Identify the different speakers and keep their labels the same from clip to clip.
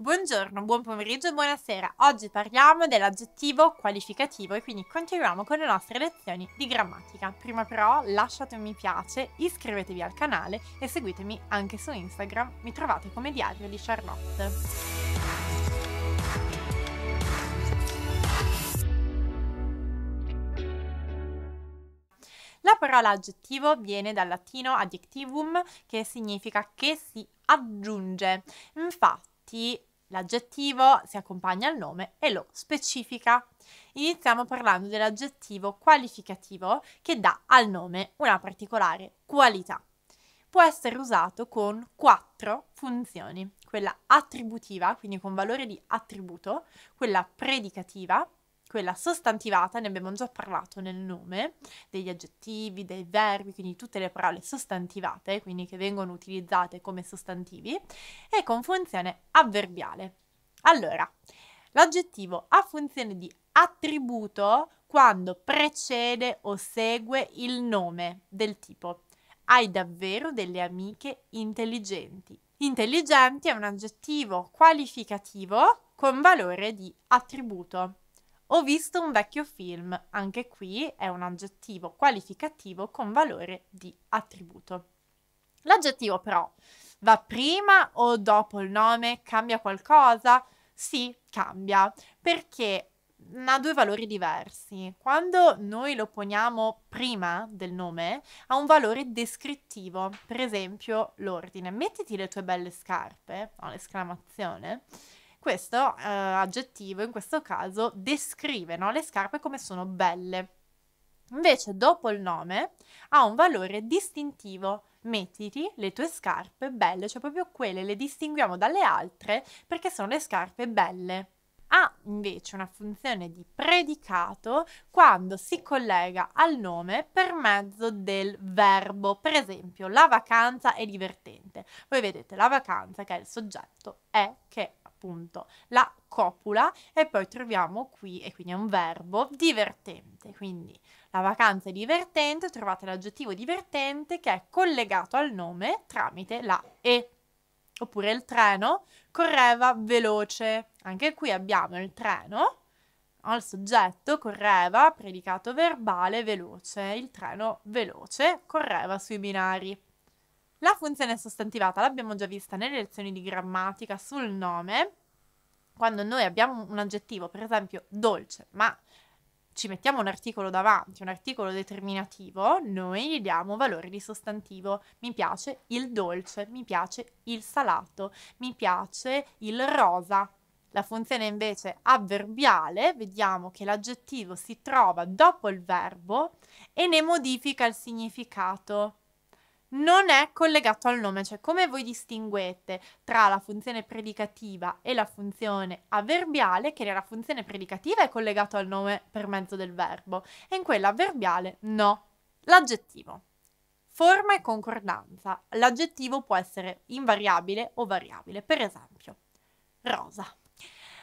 Speaker 1: Buongiorno, buon pomeriggio e buonasera. Oggi parliamo dell'aggettivo qualificativo e quindi continuiamo con le nostre lezioni di grammatica. Prima però lasciate un mi piace, iscrivetevi al canale e seguitemi anche su Instagram. Mi trovate come diario di Charlotte. La parola aggettivo viene dal latino adjectivum che significa che si aggiunge. Infatti, L'aggettivo si accompagna al nome e lo specifica. Iniziamo parlando dell'aggettivo qualificativo che dà al nome una particolare qualità. Può essere usato con quattro funzioni, quella attributiva, quindi con valore di attributo, quella predicativa, quella sostantivata, ne abbiamo già parlato nel nome, degli aggettivi, dei verbi, quindi tutte le parole sostantivate, quindi che vengono utilizzate come sostantivi, e con funzione avverbiale. Allora, l'aggettivo ha funzione di attributo quando precede o segue il nome del tipo. Hai davvero delle amiche intelligenti. Intelligenti è un aggettivo qualificativo con valore di attributo. Ho visto un vecchio film, anche qui è un aggettivo qualificativo con valore di attributo. L'aggettivo però va prima o dopo il nome? Cambia qualcosa? Sì, cambia, perché ha due valori diversi. Quando noi lo poniamo prima del nome, ha un valore descrittivo, per esempio l'ordine. Mettiti le tue belle scarpe, no, l'esclamazione, questo eh, aggettivo in questo caso descrive no, le scarpe come sono belle. Invece dopo il nome ha un valore distintivo. Mettiti le tue scarpe belle, cioè proprio quelle le distinguiamo dalle altre perché sono le scarpe belle ha invece una funzione di predicato quando si collega al nome per mezzo del verbo. Per esempio, la vacanza è divertente. Voi vedete, la vacanza, che è il soggetto, è che appunto la copula e poi troviamo qui, e quindi è un verbo, divertente, quindi la vacanza è divertente, trovate l'aggettivo divertente che è collegato al nome tramite la E. Oppure il treno correva veloce. Anche qui abbiamo il treno al soggetto correva, predicato verbale veloce, il treno veloce correva sui binari. La funzione sostantivata l'abbiamo già vista nelle lezioni di grammatica sul nome, quando noi abbiamo un aggettivo, per esempio dolce, ma ci mettiamo un articolo davanti, un articolo determinativo, noi gli diamo valore di sostantivo. Mi piace il dolce, mi piace il salato, mi piace il rosa. La funzione invece avverbiale, vediamo che l'aggettivo si trova dopo il verbo e ne modifica il significato non è collegato al nome, cioè come voi distinguete tra la funzione predicativa e la funzione avverbiale, che nella funzione predicativa è collegato al nome per mezzo del verbo e in quella avverbiale no. L'aggettivo. Forma e concordanza. L'aggettivo può essere invariabile o variabile, per esempio rosa.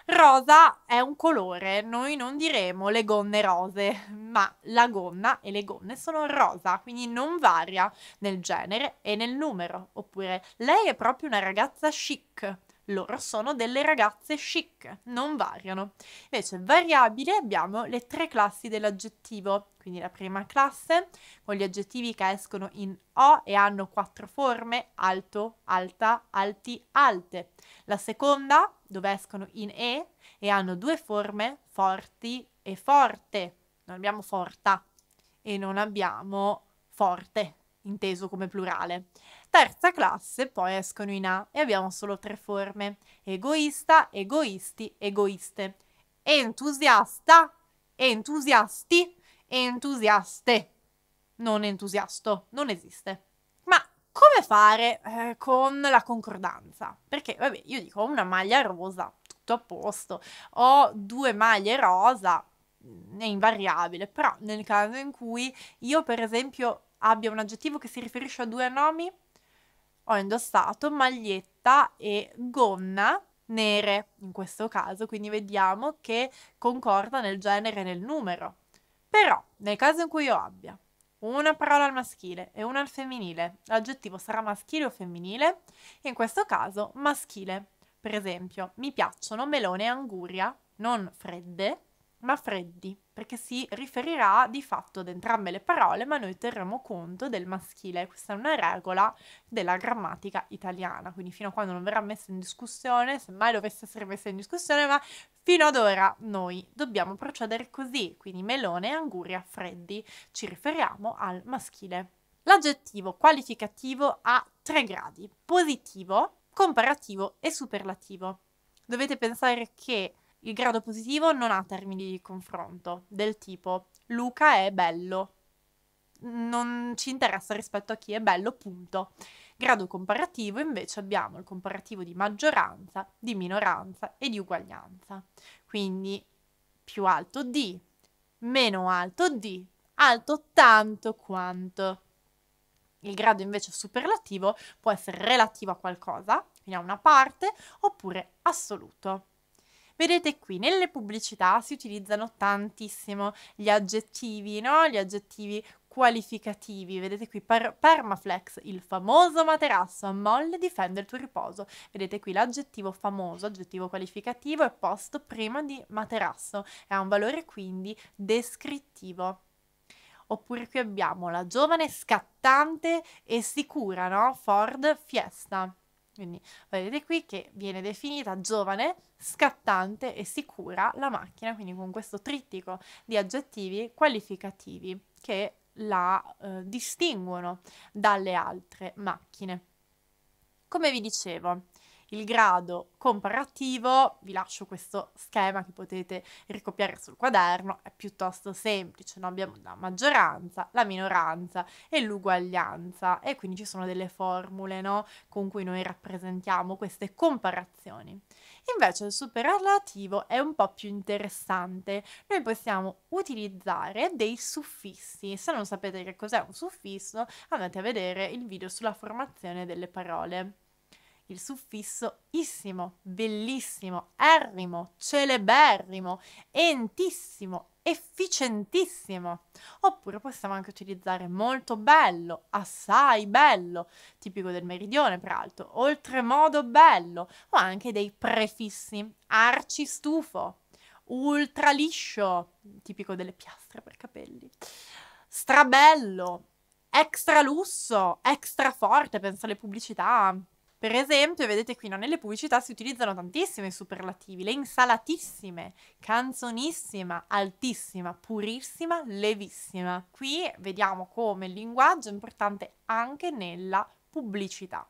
Speaker 1: Rosa è un colore, noi non diremo le gonne rose, ma la gonna e le gonne sono rosa, quindi non varia nel genere e nel numero. Oppure lei è proprio una ragazza chic, loro sono delle ragazze chic, non variano. Invece variabile abbiamo le tre classi dell'aggettivo, quindi la prima classe con gli aggettivi che escono in O e hanno quattro forme, alto, alta, alti, alte. La seconda dove escono in E e hanno due forme, forti e forte. Non abbiamo forta e non abbiamo forte, inteso come plurale. Terza classe poi escono in A e abbiamo solo tre forme, egoista, egoisti, egoiste, entusiasta, entusiasti, entusiaste. Non entusiasto, non esiste. Ma come fare eh, con la concordanza? Perché, vabbè, io dico una maglia rosa, tutto a posto, ho due maglie rosa, è invariabile, però nel caso in cui io per esempio abbia un aggettivo che si riferisce a due nomi, ho indossato maglietta e gonna nere in questo caso, quindi vediamo che concorda nel genere e nel numero. Però, nel caso in cui io abbia una parola al maschile e una al femminile, l'aggettivo sarà maschile o femminile? In questo caso maschile. Per esempio, mi piacciono melone e anguria, non fredde, ma freddi, perché si riferirà di fatto ad entrambe le parole, ma noi terremo conto del maschile. Questa è una regola della grammatica italiana, quindi fino a quando non verrà messa in discussione, se mai dovesse essere messa in discussione, ma fino ad ora noi dobbiamo procedere così, quindi melone, anguria, freddi, ci riferiamo al maschile. L'aggettivo qualificativo ha tre gradi, positivo, comparativo e superlativo. Dovete pensare che il grado positivo non ha termini di confronto, del tipo Luca è bello. Non ci interessa rispetto a chi è bello, punto. Grado comparativo invece abbiamo il comparativo di maggioranza, di minoranza e di uguaglianza. Quindi più alto di, meno alto di, alto tanto quanto. Il grado invece superlativo può essere relativo a qualcosa, quindi a una parte, oppure assoluto. Vedete qui, nelle pubblicità si utilizzano tantissimo gli aggettivi, no? Gli aggettivi qualificativi. Vedete qui per Permaflex, il famoso materasso a molle difende il tuo riposo. Vedete qui l'aggettivo famoso, aggettivo qualificativo è posto prima di materasso e ha un valore quindi descrittivo. Oppure qui abbiamo la giovane scattante e sicura, no? Ford Fiesta. Quindi vedete qui che viene definita giovane, scattante e sicura la macchina, quindi con questo trittico di aggettivi qualificativi che la eh, distinguono dalle altre macchine. Come vi dicevo, il grado comparativo, vi lascio questo schema che potete ricopiare sul quaderno, è piuttosto semplice, no? abbiamo la maggioranza, la minoranza e l'uguaglianza e quindi ci sono delle formule no? con cui noi rappresentiamo queste comparazioni. Invece il superlativo è un po' più interessante, noi possiamo utilizzare dei suffissi, se non sapete che cos'è un suffisso andate a vedere il video sulla formazione delle parole il suffisso issimo, bellissimo, errimo, celeberrimo, entissimo, efficientissimo. Oppure possiamo anche utilizzare molto bello, assai bello, tipico del meridione peraltro, oltremodo bello, o anche dei prefissi, arci stufo, ultra liscio, tipico delle piastre per capelli, strabello, extra lusso, extra forte, penso alle pubblicità, per esempio, vedete qui, no? nelle pubblicità si utilizzano tantissimi superlativi, le insalatissime, canzonissima, altissima, purissima, levissima. Qui vediamo come il linguaggio è importante anche nella pubblicità.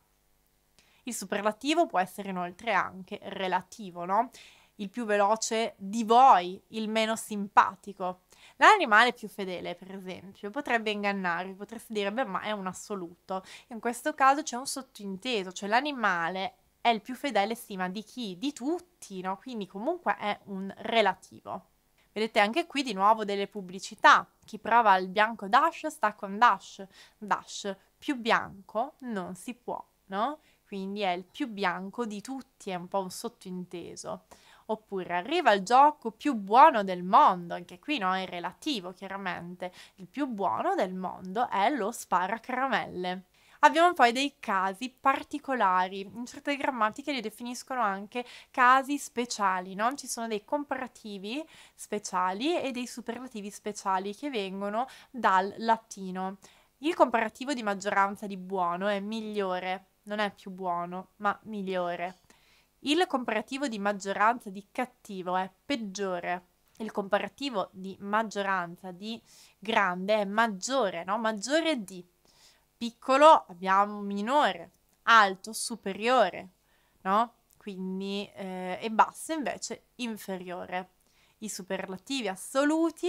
Speaker 1: Il superlativo può essere inoltre anche relativo, no? Il più veloce di voi, il meno simpatico. L'animale più fedele, per esempio, potrebbe ingannarvi, potreste dire, beh, ma è un assoluto. In questo caso c'è un sottinteso, cioè l'animale è il più fedele stima di chi? Di tutti, no? Quindi comunque è un relativo. Vedete anche qui di nuovo delle pubblicità. Chi prova il bianco dash sta con dash. Dash più bianco non si può, no? Quindi è il più bianco di tutti, è un po' un sottinteso oppure arriva il gioco più buono del mondo, anche qui no, è relativo chiaramente, il più buono del mondo è lo sparacaramelle. Abbiamo poi dei casi particolari, in certe grammatiche li definiscono anche casi speciali, no? ci sono dei comparativi speciali e dei superlativi speciali che vengono dal latino. Il comparativo di maggioranza di buono è migliore, non è più buono, ma migliore. Il comparativo di maggioranza di cattivo è peggiore. Il comparativo di maggioranza di grande è maggiore, no? Maggiore di piccolo abbiamo minore, alto superiore, no? Quindi eh, e basso invece inferiore. I superlativi assoluti,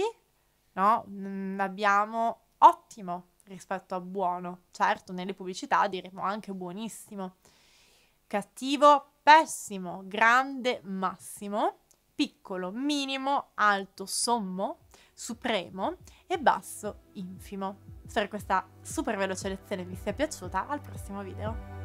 Speaker 1: no? Mm, abbiamo ottimo rispetto a buono. Certo, nelle pubblicità diremo anche buonissimo. Cattivo pessimo, grande, massimo, piccolo, minimo, alto, sommo, supremo e basso, infimo. Spero questa super veloce lezione vi sia piaciuta, al prossimo video!